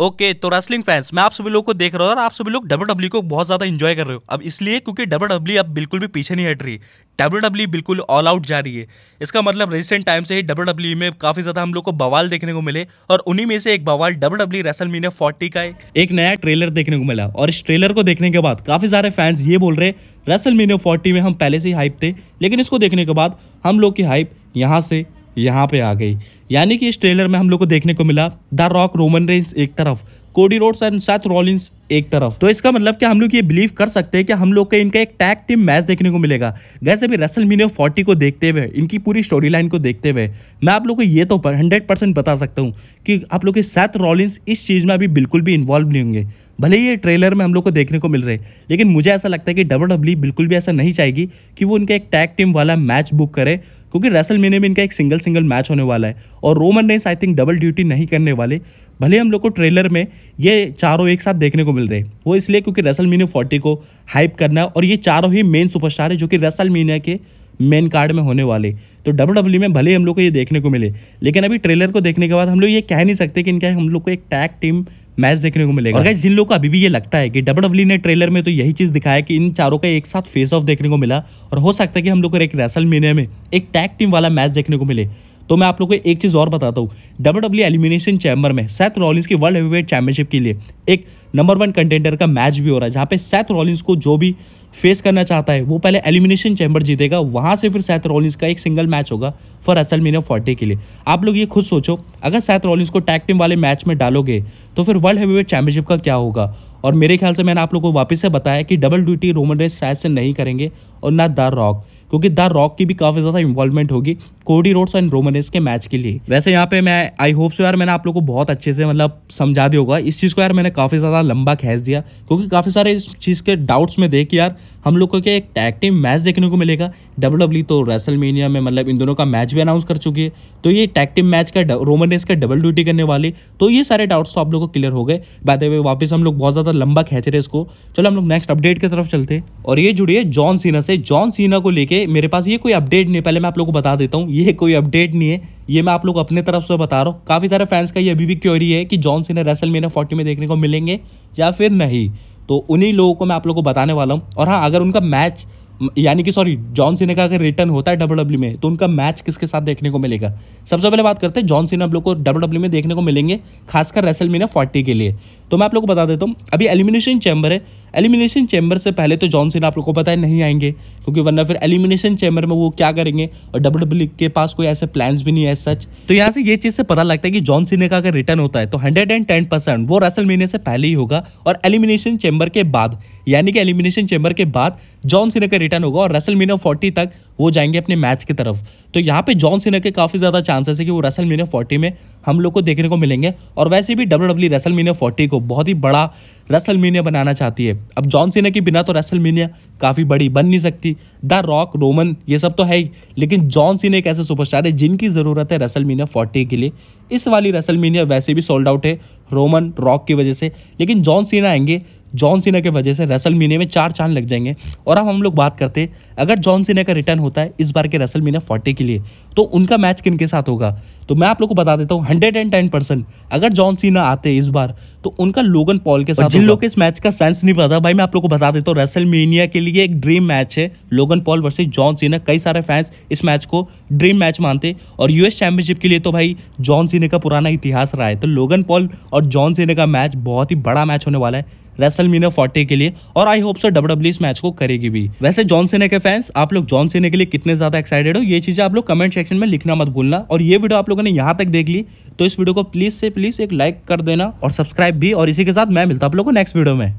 okay okay, तो wrestling fans मैं आप सभी लोग को देख रहा हूँ और आप सभी लोग डब्ल्यू डब्ल्यू e को बहुत ज्यादा इंजॉय कर रहे हो अब इसलिए क्योंकि डब्ल्यू डब्ल्यू e अब बिल्कुल भी पीछे नहीं हट रही डब्ल्यू डब्ल्यू e बिल्कुल ऑल आउट जा रही है इसका मतलब रिसेंट टाइम से ही डब्ल्यू डब्ल्यू में काफी ज्यादा हम लोग को बवाल देखने को मिले और उन्हीं में से एक बवाल W W WrestleMania forty का एक नया ट्रेलर देखने को मिला और इस ट्रेलर को देखने के बाद काफी सारे फैंस ये बोल रहे रेसल मीनिया फोर्टी में हम पहले से ही हाइप थे लेकिन इसको देखने के बाद हम लोग की हाइप यहाँ से यहाँ पे आ गई यानी कि इस ट्रेलर में हम लोग को देखने को मिला द रॉक रोमन रेंस एक तरफ कोडी रोड्स एंड साथ रॉलिंस एक तरफ तो इसका मतलब कि हम लोग ये बिलीव कर सकते हैं कि हम लोग का इनका एक टैग टीम मैच देखने को मिलेगा जैसे भी रसल मीनियो फोर्टी को देखते हुए इनकी पूरी स्टोरी लाइन को देखते हुए मैं आप लोग को ये तो हंड्रेड परसेंट बता सकता हूँ कि आप लोग के साथ रॉलिंस इस चीज़ में अभी बिल्कुल भी इन्वॉल्व नहीं होंगे भले ही ये ट्रेलर में हम लोग को देखने को मिल रहे लेकिन मुझे ऐसा लगता है कि डब्ल्यू e बिल्कुल भी ऐसा नहीं चाहेगी कि वो इनका एक टैग टीम वाला मैच बुक करे क्योंकि रेसल मीने में इनका एक सिंगल सिंगल मैच होने वाला है और Roman Reigns I think double duty नहीं करने वाले भले हम लोग को ट्रेलर में ये चारों एक साथ देखने को मिल रहे हैं वो इसलिए क्योंकि रेसल मीने फोर्टी को हाइप करना है और ये चारों ही मेन सुपरस्टार है जो कि रेसल मीना के मेन कार्ड में होने वाले तो डब्ल्यू डब्ल्यू e में भले हम लोग को ये देखने को मिले लेकिन अभी ट्रेलर को देखने के बाद हम लोग ये कह नहीं सकते कि इनका हम लोग को एक टैग टीम मैच देखने को मिलेगा और गाइस जिन लोगों को अभी भी ये लगता है कि डब्ल्यू डब्ल्यू e ने ट्रेलर में तो यही चीज दिखाया कि इन चारों का एक साथ फेस ऑफ देखने को मिला और हो सकता है कि हम लोग को एक रेसल मीनिया में एक टैग टीम वाला मैच देखने को मिले तो मैं आप लोगों को एक चीज़ और बताता हूँ डब्ल्यू डब्ल्यू एलिमिनेशन चैम्बर में सेथ रॉलिंस की वर्ल्ड हेवीवेट चैंपियनशिप के लिए एक नंबर वन कंटेंडर का मैच भी हो रहा है जहाँ पे सैथ रॉलिंस को जो भी फेस करना चाहता है वो पहले एलिमिनेशन चैम्बर जीतेगा वहाँ से फिर सैथ रॉलिंस का एक सिंगल मैच होगा फॉर असल मीना फोर्टी के लिए आप लोग ये खुद सोचो अगर सैथ रॉलिंस को टैग टीम वाले मैच में डालोगे तो फिर वर्ल्ड हैवीवेट चैंपियनशिप का क्या होगा और मेरे ख्याल से मैंने आप लोग को वापस से बताया कि डबल ड्यूटी रोमन रेस शायद से नहीं करेंगे और ना द रॉक क्योंकि द रॉक की भी काफ़ी ज़्यादा इन्वॉल्वमेंट होगी कोडी रोड्स एंड रोमनेस के मैच के लिए वैसे यहाँ पे मैं आई होप सो यार मैंने आप लोग को बहुत अच्छे से मतलब समझा दिया होगा इस चीज़ को यार मैंने काफ़ी ज़्यादा लंबा खेच दिया क्योंकि काफ़ी सारे इस चीज़ के डाउट्स में देख यार हम लोग को क्या एक टैग टीम मैच देखने को मिलेगा डब्ल्यू डब्ल्यू e तो रेसल में मतलब इन दोनों का मैच भी अनाउंस कर चुकी है तो ये टैग टीम मैच का रोमन का डबल ड्यूटी करने वाली तो ये सारे डाउट्स तो आप लोग को क्लियर हो गए बैठे हुए वापस हम लोग बहुत ज़्यादा लंबा खेच रहे इसको चलो हम लोग नेक्स्ट अपडेट की तरफ चलते और ये जुड़िए जॉन सीना से जॉन सीना को लेके मेरे पास ये कोई अपडेट नहीं पहले मैं आप लोग को बता देता हूँ ये कोई अपडेट नहीं है ये मैं आप लोग अपने तरफ से बता रहा हूँ काफ़ी सारे फैंस का ये अभी भी क्योरी है कि John Cena wrestle Meena forty में देखने को मिलेंगे या फिर नहीं तो उन्हीं लोगों को मैं आप लोग को बताने वाला हूँ और हाँ अगर उनका मैच यानी कि सॉरी जॉन सीना का अगर रिटर्न होता है डब्ल्यू डब्ल्यू e में तो उनका मैच किसके साथ देखने को मिलेगा सबसे पहले बात करते हैं जॉन सीना आप लोग को डब्ल्यू डब्ल्यू e में देखने को मिलेंगे खासकर रेसल मीना फोर्टी के लिए तो मैं आप लोग को बता देता हूँ अभी एलिमिनेशन चैम्बर है एलिमिनेशन चैम्बर से पहले तो जॉन सीना आप लोग को पता है नहीं आएंगे क्योंकि वरना फिर एलिमिनेशन चैम्बर में वो क्या करेंगे और डब्ल्यू डब्ल्यू e के पास कोई ऐसे प्लान भी नहीं है सच तो यहाँ से ये चीज़ से पता लगता है कि जॉन सीने का अगर रिटर्न होता है तो हंड्रेड एंड टेन परसेंट वो रसल महीने से पहले ही होगा और एलिमिनेशन चैम्बर के बाद यानी कि एलिमिनेशन चैम्बर के बाद जॉन सीना का रिटर्न होगा और रसल मीना फोर्टी तक वो जाएंगे अपने मैच की तरफ तो यहाँ पे जॉन सीना के काफ़ी ज़्यादा चांसेस है कि वो रसल मीना फोर्टी में हम लोग को देखने को मिलेंगे और वैसे भी W W WrestleMania forty को बहुत ही बड़ा रेसलमीनिया बनाना चाहती है अब जॉन सीना के बिना तो रेसलमीनिया काफ़ी बड़ी बन नहीं सकती द रॉक रोमन ये सब तो है ही लेकिन जॉन सीना एक ऐसे सुपरस्टार है जिनकी ज़रूरत है रेसलमीनिया फोर्टी के लिए इस वाली रेसलमीनिया वैसे भी सोल्ड आउट है रोमन रॉक की वजह से लेकिन जॉन सीना आएंगे जॉन सीना के वजह से रसल मीने में चार चांद लग जाएंगे और अब हम लोग बात करते अगर जॉन सीना का रिटर्न होता है इस बार के रसल मीना फोर्टी के लिए तो उनका मैच किन के साथ होगा तो मैं आप लोग को बता देता हूँ हंड्रेड एंड टेन परसेंट अगर जॉन सीना आते इस बार तो उनका लोगन पॉल के साथ जिन लोग इस मैच का सेंस नहीं पता भाई मैं आप लोग को बता देता हूँ रेसल मीनिया के लिए एक ड्रीम मैच है Logan Paul versus John Cena कई सारे फैंस इस मैच को ड्रीम मैच मानते और यूएस चैंपियनशिप के लिए तो भाई जॉन सीना का पुराना इतिहास रहा है तो लोगन पॉल और जॉन सीना का मैच बहुत ही बड़ा मैच होने वाला है रेसल मीना फोर्टी के लिए और आई होप सो डब्ल्यू इस मैच को करेगी भी वैसे जॉन सीना के फैंस आप लोग जॉन सीना के लिए कितने ज्यादा एक्साइटेड हो ये चीजें आप लोग कमेंट सेक्शन में लिखना मत भूलना और ये वीडियो आप लोगों ने यहाँ तक देख ली तो इस वीडियो को प्लीज से प्लीज एक लाइक कर देना और सब्सक्राइब भी और इसी के साथ मैं मिलता आप लोगों को नेक्स्ट वीडियो में